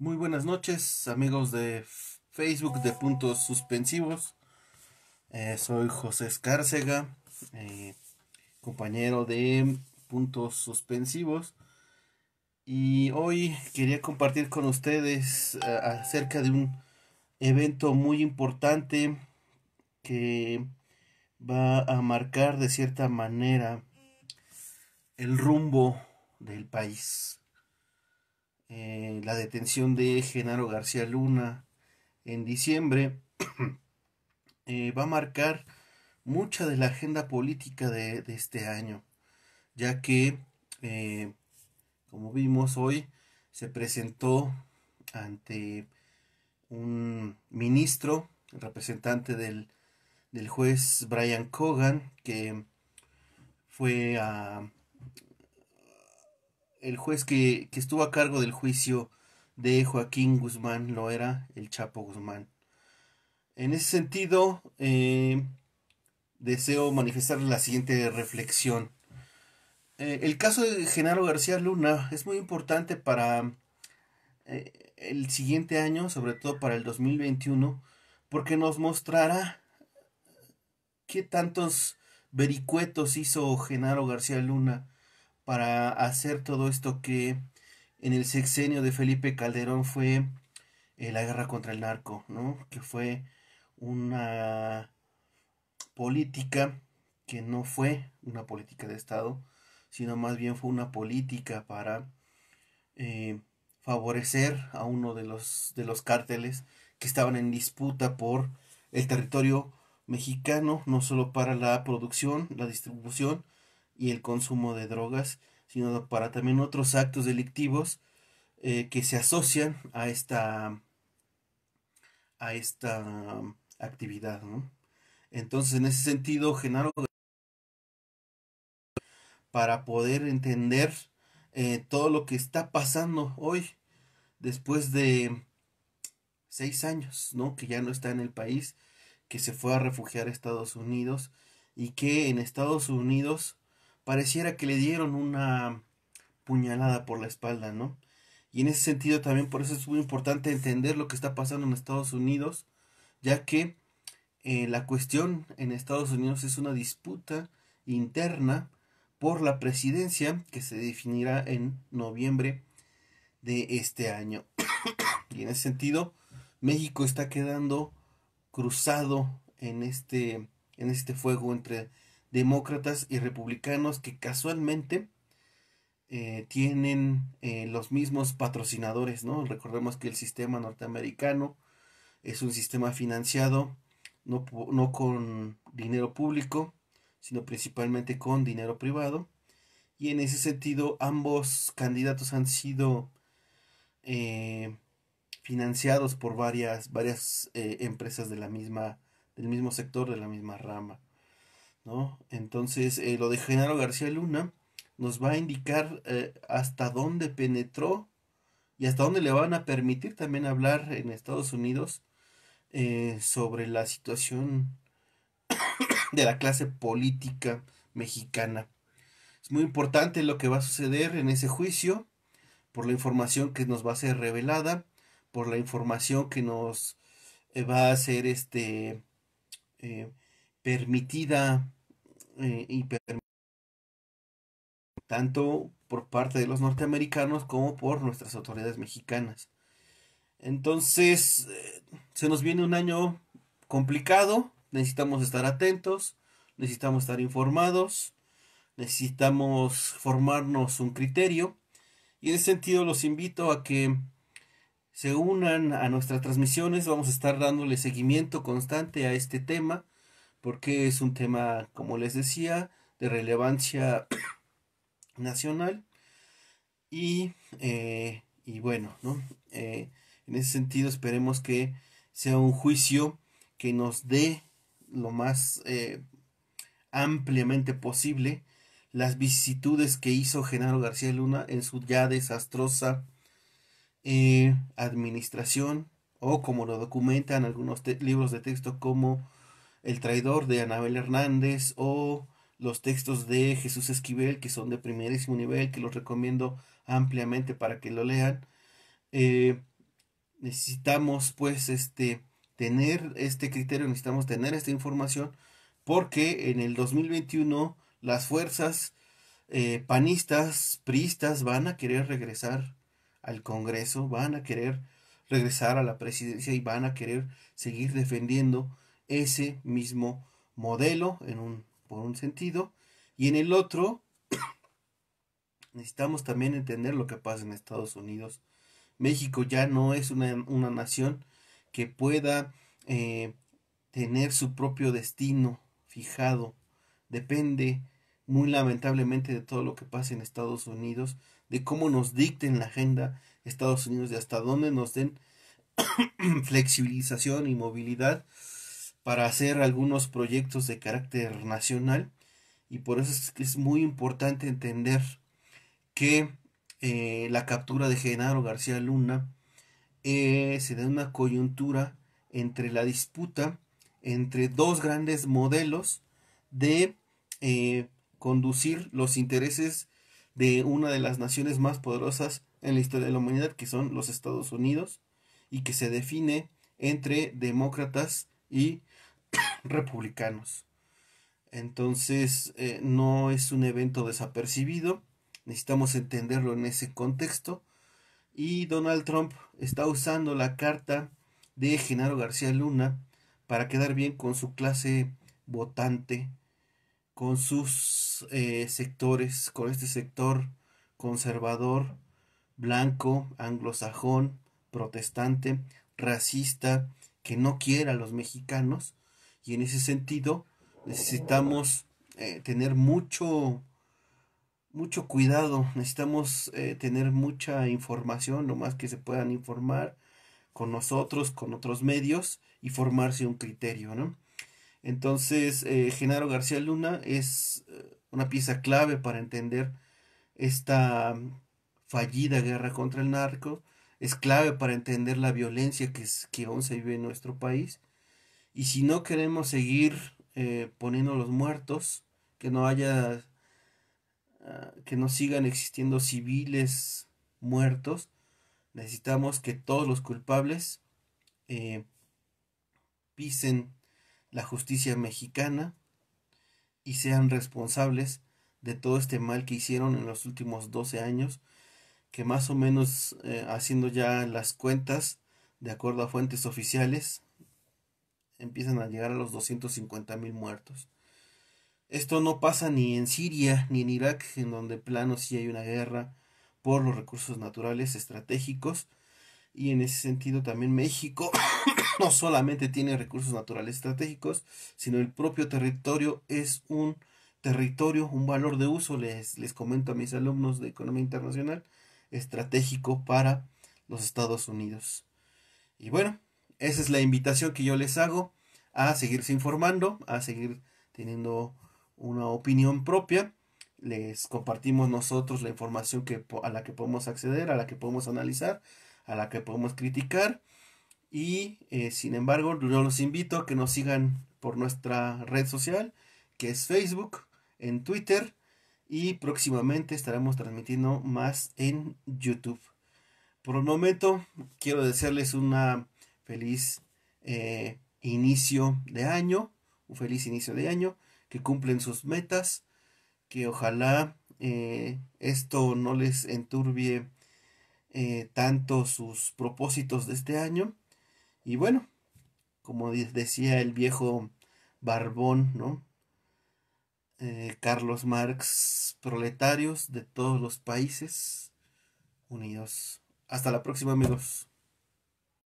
Muy buenas noches, amigos de Facebook de Puntos Suspensivos. Eh, soy José Escárcega, eh, compañero de Puntos Suspensivos. Y hoy quería compartir con ustedes eh, acerca de un evento muy importante que va a marcar de cierta manera el rumbo del país. Eh, la detención de Genaro García Luna en diciembre, eh, va a marcar mucha de la agenda política de, este año, ya que, eh, como vimos hoy, se presentó ante un ministro, representante del, del juez Brian Cogan, que fue a el juez que, estuvo a cargo del juicio de Joaquín Guzmán, lo era el Chapo Guzmán. En ese sentido, eh, deseo manifestar la siguiente reflexión. Eh, el caso de Genaro García Luna es muy importante para eh, el siguiente año, sobre todo para el 2021, porque nos mostrará qué tantos vericuetos hizo Genaro García Luna para hacer todo esto que en el sexenio de Felipe Calderón fue eh, la guerra contra el narco, Que fue una política que no fue una política de Estado, sino más bien fue una política para eh, favorecer a uno de los, de los cárteles que estaban en disputa por el territorio mexicano, no solo para la producción, la distribución, y el consumo de drogas, sino para también otros actos delictivos eh, que se asocian a esta, a esta actividad. ¿no? Entonces, en ese sentido, Genaro, para poder entender eh, todo lo que está pasando hoy, después de seis años, ¿no? Que ya no está en el país, que se fue a refugiar a Estados Unidos y que en Estados Unidos pareciera que le dieron una puñalada por la espalda, ¿no? Y en ese sentido también por eso es muy importante entender lo que está pasando en Estados Unidos, ya que eh, la cuestión en Estados Unidos es una disputa interna por la presidencia que se definirá en noviembre de este año. y en ese sentido, México está quedando cruzado en este, en este fuego entre demócratas y republicanos que casualmente eh, tienen eh, los mismos patrocinadores, ¿no? Recordemos que el sistema norteamericano es un sistema financiado no, con dinero público, sino principalmente con dinero privado. Y en ese sentido, ambos candidatos han sido eh, financiados por varias, varias empresas de la misma, del mismo sector, de la misma rama. ¿no? Entonces, eh, lo de Genaro García Luna nos va a indicar eh, hasta dónde penetró y hasta dónde le van a permitir también hablar en Estados Unidos eh, sobre la situación de la clase política mexicana. Es muy importante lo que va a suceder en ese juicio, por la información que nos va a ser revelada, por la información que nos va a ser este permitida eh, y permitida tanto por parte de los norteamericanos como por nuestras autoridades mexicanas. Entonces, eh, se nos viene un año complicado, necesitamos estar atentos, necesitamos estar informados, necesitamos formarnos un criterio y en ese sentido los invito a que se unan a nuestras transmisiones, vamos a estar dándole seguimiento constante a este tema porque es un tema, como les decía, de relevancia nacional. Y, eh, bueno, eh, en ese sentido esperemos que sea un juicio que nos dé lo más eh, ampliamente posible las vicisitudes que hizo Genaro García Luna en su ya desastrosa administración o como lo documentan algunos libros de texto como el traidor de Anabel Hernández o los textos de Jesús Esquivel, que son de primerísimo nivel, que los recomiendo ampliamente para que lo lean. Eh, necesitamos pues este tener este criterio, necesitamos tener esta información, porque en el 2021 las fuerzas eh, panistas, priistas van a querer regresar al Congreso, van a querer regresar a la presidencia y van a querer seguir defendiendo ese mismo modelo en un, por un sentido y en el otro necesitamos también entender lo que pasa en Estados Unidos. México ya no es una, una nación que pueda eh, tener su propio destino fijado. Depende muy lamentablemente de todo lo que pasa en Estados Unidos, de cómo nos dicten la agenda Estados Unidos, de hasta dónde nos den flexibilización y movilidad para hacer algunos proyectos de carácter nacional y por eso es, es muy importante entender que eh, la captura de Genaro García Luna eh, se da una coyuntura entre la disputa entre dos grandes modelos de eh, conducir los intereses de una de las naciones más poderosas en la historia de la humanidad, que son los Estados Unidos, y que se define entre demócratas y republicanos. Entonces, eh, no es un evento desapercibido, necesitamos entenderlo en ese contexto. Y Donald Trump está usando la carta de Genaro García Luna para quedar bien con su clase votante, con sus eh, sectores, con este sector conservador, blanco, anglosajón, protestante, racista, que no quiere a los mexicanos y en ese sentido necesitamos eh, tener mucho, mucho cuidado, necesitamos eh, tener mucha información, lo más que se puedan informar con nosotros, con otros medios y formarse un criterio, Entonces, eh, Genaro García Luna es una pieza clave para entender esta fallida guerra contra el narco, es clave para entender la violencia que, es, que aún se vive en nuestro país y si no queremos seguir eh, poniendo los muertos, que no haya, ah, que no sigan existiendo civiles muertos, necesitamos que todos los culpables eh, pisen la justicia mexicana y sean responsables de todo este mal que hicieron en los últimos 12 años, que más o menos eh, haciendo ya las cuentas, de acuerdo a fuentes oficiales, empiezan a llegar a los 250 mil muertos. Esto no pasa ni en Siria ni en Irak, en donde plano sí hay una guerra por los recursos naturales estratégicos. Y en ese sentido también México no solamente tiene recursos naturales estratégicos, sino el propio territorio es un territorio, un valor de uso, les, les comento a mis alumnos de Economía Internacional, estratégico para los Estados Unidos. Y bueno, esa es la invitación que yo les hago a seguirse informando, a seguir teniendo una opinión propia. Les compartimos nosotros la información que, a la que podemos acceder, a la que podemos analizar, a la que podemos criticar. Y eh, sin embargo, yo los invito a que nos sigan por nuestra red social, que es Facebook, en Twitter y próximamente estaremos transmitiendo más en YouTube. Por el momento, quiero decirles una feliz eh, inicio de año, un feliz inicio de año, que cumplen sus metas, que ojalá eh, esto no les enturbie eh, tanto sus propósitos de este año. Y bueno, como decía el viejo barbón, ¿no? Carlos Marx, proletarios de todos los países unidos. Hasta la próxima amigos.